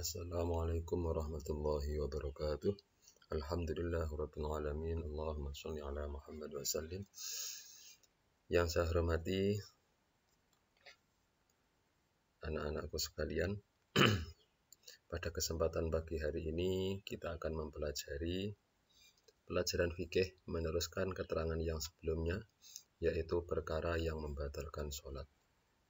Assalamualaikum warahmatullahi wabarakatuh. Alhamdulillah rabbil alamin. Allahumma shalli ala Muhammad wa sallim. Yang saya hormati anak-anakku sekalian, pada kesempatan pagi hari ini kita akan mempelajari pelajaran fikih meneruskan keterangan yang sebelumnya yaitu perkara yang membatalkan sholat.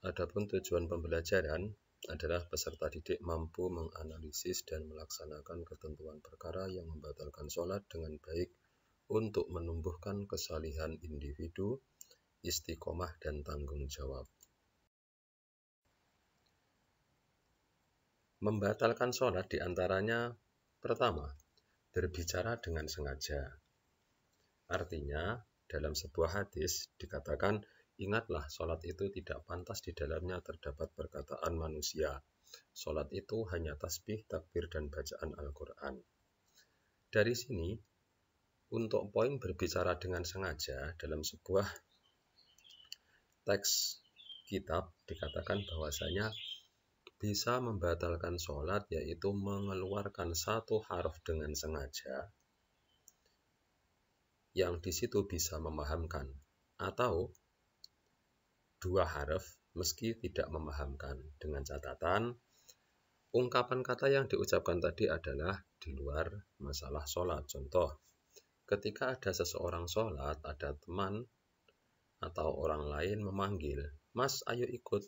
Adapun tujuan pembelajaran adalah peserta didik mampu menganalisis dan melaksanakan ketentuan perkara yang membatalkan sholat dengan baik untuk menumbuhkan kesalihan individu, istiqomah, dan tanggung jawab. Membatalkan sholat diantaranya pertama, berbicara dengan sengaja. Artinya, dalam sebuah hadis dikatakan, Ingatlah, sholat itu tidak pantas di dalamnya terdapat perkataan manusia. Sholat itu hanya tasbih, takbir, dan bacaan Al-Quran. Dari sini, untuk poin berbicara dengan sengaja dalam sebuah teks kitab dikatakan bahwasanya bisa membatalkan sholat yaitu mengeluarkan satu harf dengan sengaja yang di situ bisa memahamkan atau dua harf meski tidak memahamkan. Dengan catatan, ungkapan kata yang diucapkan tadi adalah di luar masalah sholat. Contoh, ketika ada seseorang sholat, ada teman atau orang lain memanggil, Mas, ayo ikut.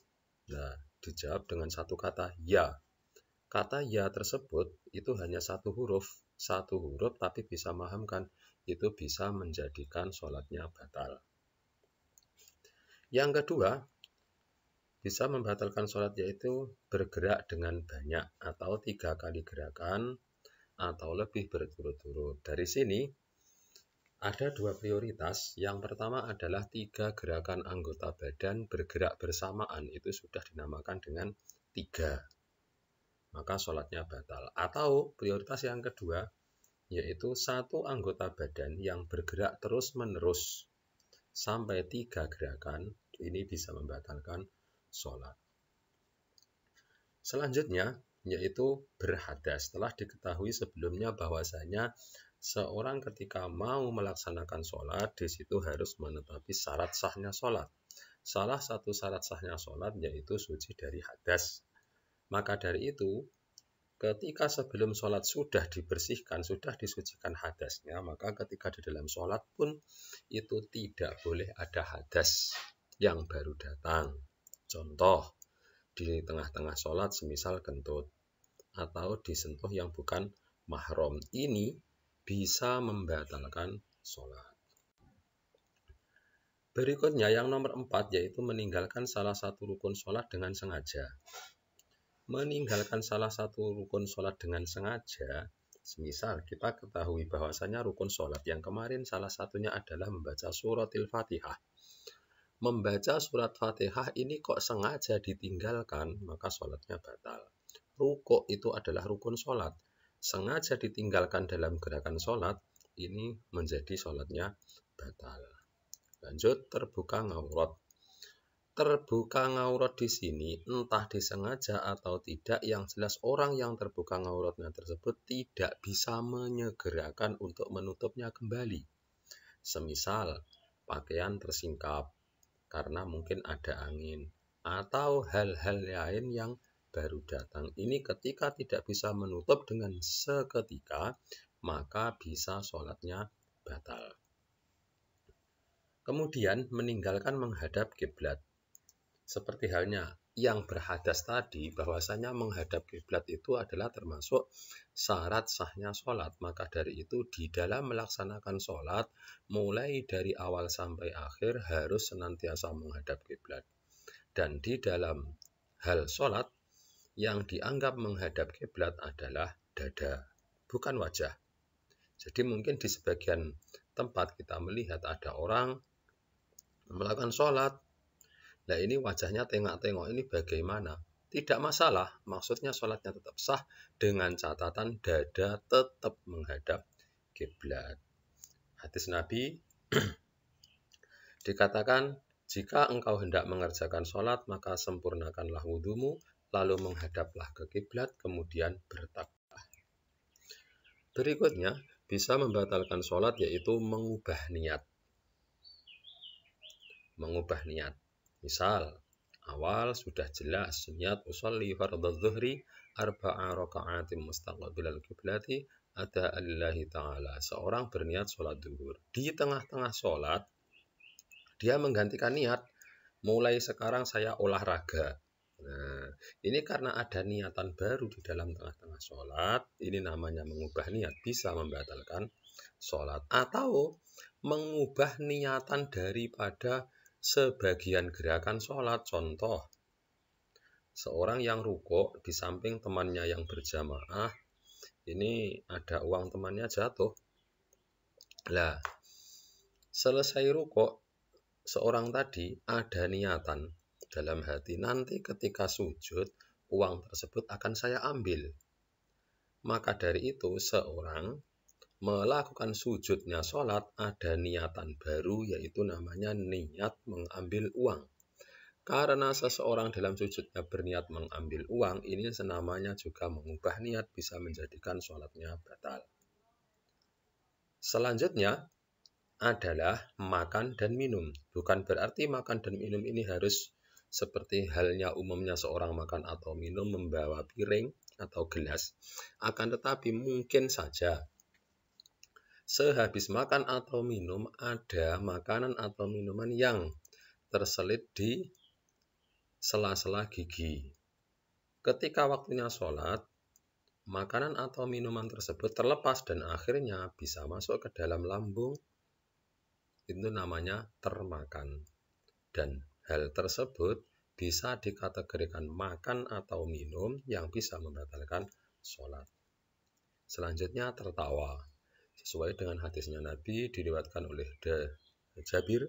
Nah, dijawab dengan satu kata, ya. Kata ya tersebut itu hanya satu huruf, satu huruf tapi bisa memahamkan. Itu bisa menjadikan sholatnya batal. Yang kedua, bisa membatalkan sholat yaitu bergerak dengan banyak atau tiga kali gerakan atau lebih berturut-turut. Dari sini ada dua prioritas. Yang pertama adalah tiga gerakan anggota badan bergerak bersamaan itu sudah dinamakan dengan tiga. Maka sholatnya batal. Atau prioritas yang kedua yaitu satu anggota badan yang bergerak terus-menerus sampai tiga gerakan ini bisa membatalkan sholat. Selanjutnya, yaitu berhadas. Setelah diketahui sebelumnya bahwasanya seorang ketika mau melaksanakan sholat, di situ harus menetapi syarat sahnya sholat. Salah satu syarat sahnya sholat yaitu suci dari hadas. Maka dari itu, Ketika sebelum sholat sudah dibersihkan, sudah disucikan hadasnya, maka ketika di dalam sholat pun itu tidak boleh ada hadas yang baru datang. Contoh, di tengah-tengah sholat semisal kentut atau disentuh yang bukan mahrom ini bisa membatalkan sholat. Berikutnya yang nomor empat yaitu meninggalkan salah satu rukun sholat dengan sengaja meninggalkan salah satu rukun sholat dengan sengaja, semisal kita ketahui bahwasanya rukun sholat yang kemarin salah satunya adalah membaca surat il fatihah. Membaca surat fatihah ini kok sengaja ditinggalkan, maka sholatnya batal. Rukuk itu adalah rukun sholat. Sengaja ditinggalkan dalam gerakan sholat, ini menjadi sholatnya batal. Lanjut, terbuka ngawrot terbuka ngaurat di sini, entah disengaja atau tidak, yang jelas orang yang terbuka ngauratnya tersebut tidak bisa menyegerakan untuk menutupnya kembali. Semisal, pakaian tersingkap karena mungkin ada angin atau hal-hal lain yang baru datang. Ini ketika tidak bisa menutup dengan seketika, maka bisa sholatnya batal. Kemudian meninggalkan menghadap kiblat. Seperti halnya yang berhadas tadi, bahwasanya menghadap kiblat itu adalah termasuk syarat sahnya sholat. Maka dari itu, di dalam melaksanakan sholat, mulai dari awal sampai akhir harus senantiasa menghadap kiblat. Dan di dalam hal sholat, yang dianggap menghadap kiblat adalah dada, bukan wajah. Jadi mungkin di sebagian tempat kita melihat ada orang melakukan sholat, Nah ini wajahnya tengok-tengok ini bagaimana? Tidak masalah, maksudnya sholatnya tetap sah dengan catatan dada tetap menghadap kiblat. Hadis Nabi dikatakan jika engkau hendak mengerjakan sholat maka sempurnakanlah wudhumu lalu menghadaplah ke kiblat kemudian bertakbah. Berikutnya bisa membatalkan sholat yaitu mengubah niat. Mengubah niat. Misal, awal sudah jelas niat usolli fardhu zuhri arba'a raka'atin mustaqbilal qiblati ada Allah ta'ala. Seorang berniat sholat duhur. Di tengah-tengah sholat, dia menggantikan niat. Mulai sekarang saya olahraga. Nah, ini karena ada niatan baru di dalam tengah-tengah sholat. Ini namanya mengubah niat. Bisa membatalkan sholat. Atau mengubah niatan daripada Sebagian gerakan sholat contoh. Seorang yang ruko di samping temannya yang berjamaah, ini ada uang temannya jatuh. Lah, selesai ruko seorang tadi ada niatan dalam hati nanti ketika sujud, uang tersebut akan saya ambil. Maka dari itu seorang melakukan sujudnya sholat ada niatan baru yaitu namanya niat mengambil uang. Karena seseorang dalam sujudnya berniat mengambil uang, ini senamanya juga mengubah niat bisa menjadikan sholatnya batal. Selanjutnya adalah makan dan minum. Bukan berarti makan dan minum ini harus seperti halnya umumnya seorang makan atau minum membawa piring atau gelas. Akan tetapi mungkin saja Sehabis makan atau minum, ada makanan atau minuman yang terselit di sela-sela gigi. Ketika waktunya sholat, makanan atau minuman tersebut terlepas dan akhirnya bisa masuk ke dalam lambung. Itu namanya termakan. Dan hal tersebut bisa dikategorikan makan atau minum yang bisa membatalkan sholat. Selanjutnya tertawa sesuai dengan hadisnya Nabi diriwatkan oleh De Jabir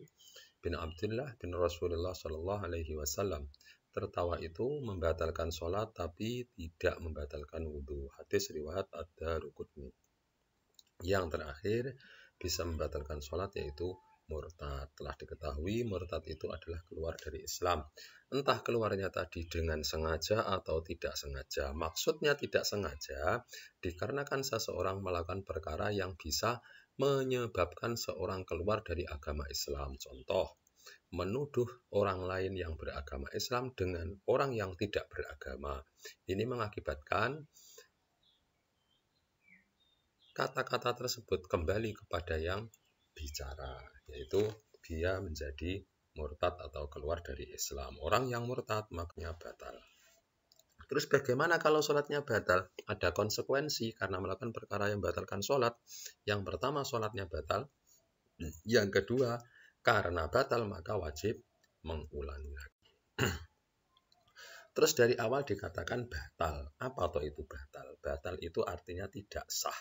bin Abdullah bin Rasulullah Shallallahu Alaihi Wasallam. Tertawa itu membatalkan sholat tapi tidak membatalkan wudhu. Hadis riwayat ada rukutni. Yang terakhir bisa membatalkan sholat yaitu murtad. Telah diketahui murtad itu adalah keluar dari Islam. Entah keluarnya tadi dengan sengaja atau tidak sengaja. Maksudnya tidak sengaja dikarenakan seseorang melakukan perkara yang bisa menyebabkan seorang keluar dari agama Islam. Contoh, menuduh orang lain yang beragama Islam dengan orang yang tidak beragama. Ini mengakibatkan kata-kata tersebut kembali kepada yang bicara yaitu dia menjadi murtad atau keluar dari Islam. Orang yang murtad maknya batal. Terus bagaimana kalau sholatnya batal? Ada konsekuensi karena melakukan perkara yang batalkan sholat. Yang pertama sholatnya batal. Yang kedua, karena batal maka wajib mengulangi lagi. Terus dari awal dikatakan batal. Apa toh itu batal? Batal itu artinya tidak sah.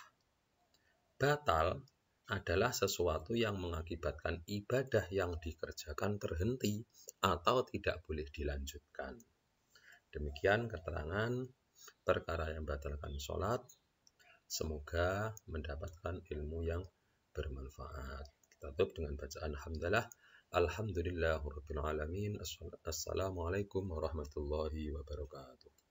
Batal adalah sesuatu yang mengakibatkan ibadah yang dikerjakan terhenti atau tidak boleh dilanjutkan. Demikian keterangan perkara yang batalkan sholat. Semoga mendapatkan ilmu yang bermanfaat. Kita tutup dengan bacaan Alhamdulillah. Alhamdulillahirrahmanirrahim. Assalamualaikum warahmatullahi wabarakatuh.